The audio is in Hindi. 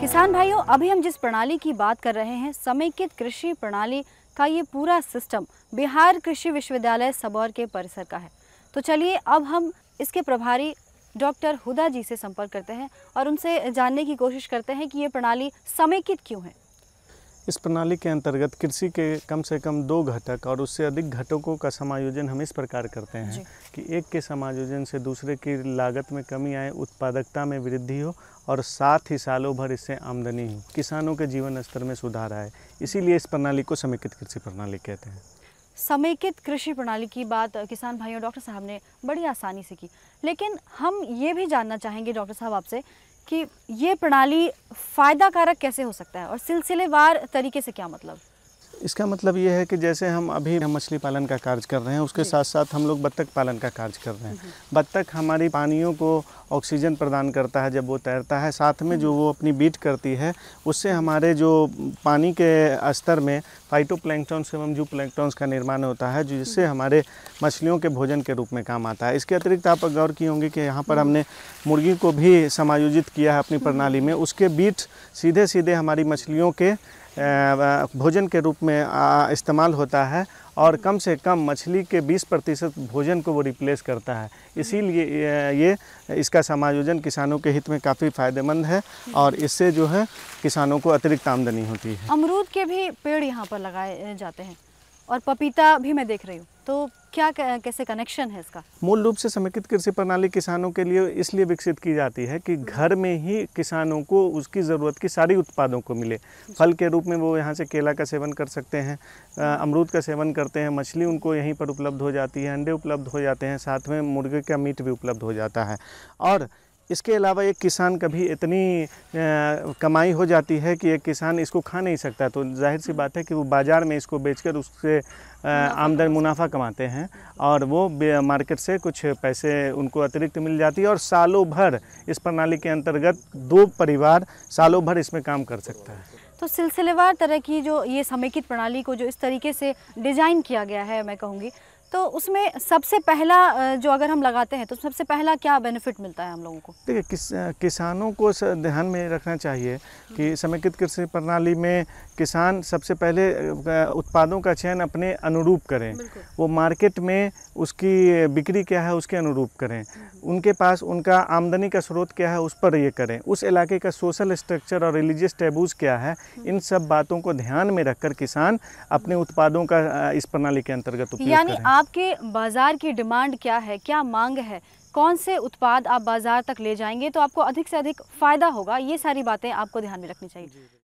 किसान भाइयों अभी हम जिस प्रणाली की बात कर रहे हैं समेकित कृषि प्रणाली का ये पूरा सिस्टम बिहार कृषि विश्वविद्यालय सबौर के परिसर का है तो चलिए अब हम इसके प्रभारी डॉक्टर हुदा जी से संपर्क करते हैं और उनसे जानने की कोशिश करते हैं कि ये प्रणाली समेकित क्यों है इस प्रणाली के अंतर्गत कृषि के कम से कम दो घटक और उससे अधिक घटकों का समायोजन हम इस प्रकार करते हैं कि एक के समायोजन से दूसरे की लागत में कमी आए उत्पादकता में वृद्धि हो और साथ ही सालों भर इससे आमदनी हो किसानों के जीवन स्तर में सुधार आए इसीलिए इस प्रणाली को समेकित कृषि प्रणाली कहते हैं समेकित कृषि प्रणाली की बात किसान भाइयों डॉक्टर साहब ने बड़ी आसानी से की लेकिन हम ये भी जानना चाहेंगे डॉक्टर साहब आपसे कि ये प्रणाली फ़ायदा कारक कैसे हो सकता है और सिलसिलेवार तरीके से क्या मतलब इसका मतलब ये है कि जैसे हम अभी हम मछली पालन का कार्य कर रहे हैं उसके साथ साथ हम लोग बत्तख पालन का कार्य कर रहे हैं बत्तख हमारी पानियों को ऑक्सीजन प्रदान करता है जब वो तैरता है साथ में जो हम्म। वो अपनी बीट करती है उससे हमारे जो पानी के स्तर में फाइटोप्लैंक्टॉन्स एवं जू प्लैंकटॉन्स का निर्माण होता है जिससे हम्म। हमारे मछलियों के भोजन के रूप में काम आता है इसके अतिरिक्त आप गौर किए होंगे कि यहाँ पर हम्म। हमने मुर्गी को भी समायोजित किया है अपनी प्रणाली में उसके बीट सीधे सीधे हमारी मछलियों के भोजन के रूप में इस्तेमाल होता है और कम से कम मछली के 20 प्रतिशत भोजन को वो रिप्लेस करता है इसीलिए ये इसका समायोजन किसानों के हित में काफ़ी फायदेमंद है और इससे जो है किसानों को अतिरिक्त आमदनी होती है अमरूद के भी पेड़ यहाँ पर लगाए जाते हैं और पपीता भी मैं देख रही हूँ तो क्या कैसे कनेक्शन है इसका मूल रूप से समेकित कृषि प्रणाली किसानों के लिए इसलिए विकसित की जाती है कि घर में ही किसानों को उसकी ज़रूरत की सारी उत्पादों को मिले फल के रूप में वो यहाँ से केला का सेवन कर सकते हैं अमरूद का सेवन करते हैं मछली उनको यहीं पर उपलब्ध हो जाती है अंडे उपलब्ध हो जाते हैं साथ में मुर्गे का मीट भी उपलब्ध हो जाता है और इसके अलावा एक किसान कभी इतनी कमाई हो जाती है कि एक किसान इसको खा नहीं सकता तो जाहिर सी बात है कि वो बाज़ार में इसको बेचकर उससे आमदन मुनाफा कमाते हैं और वो मार्केट से कुछ पैसे उनको अतिरिक्त मिल जाती है और सालों भर इस प्रणाली के अंतर्गत दो परिवार सालों भर इसमें काम कर सकता है तो सिलसिलेवार तरह की जो ये समेकित प्रणाली को जो इस तरीके से डिज़ाइन किया गया है मैं कहूँगी तो उसमें सबसे पहला जो अगर हम लगाते हैं तो सबसे पहला क्या बेनिफिट मिलता है हम लोगों को देखिए किस किसानों को ध्यान में रखना चाहिए कि हम्म। समेकित कृषि प्रणाली में किसान सबसे पहले उत्पादों का चयन अपने अनुरूप करें वो मार्केट में उसकी बिक्री क्या है उसके अनुरूप करें हम्म। उनके पास उनका आमदनी का स्रोत क्या है उस पर ये करें उस इलाके का सोशल स्ट्रक्चर और रिलीजियस टेबूज़ क्या है हम्म। इन सब बातों को ध्यान में रखकर किसान अपने उत्पादों का इस प्रणाली के अंतर्गत उपयोग करें आपके बाज़ार की डिमांड क्या है क्या मांग है कौन से उत्पाद आप बाज़ार तक ले जाएंगे तो आपको अधिक से अधिक फ़ायदा होगा ये सारी बातें आपको ध्यान में रखनी चाहिए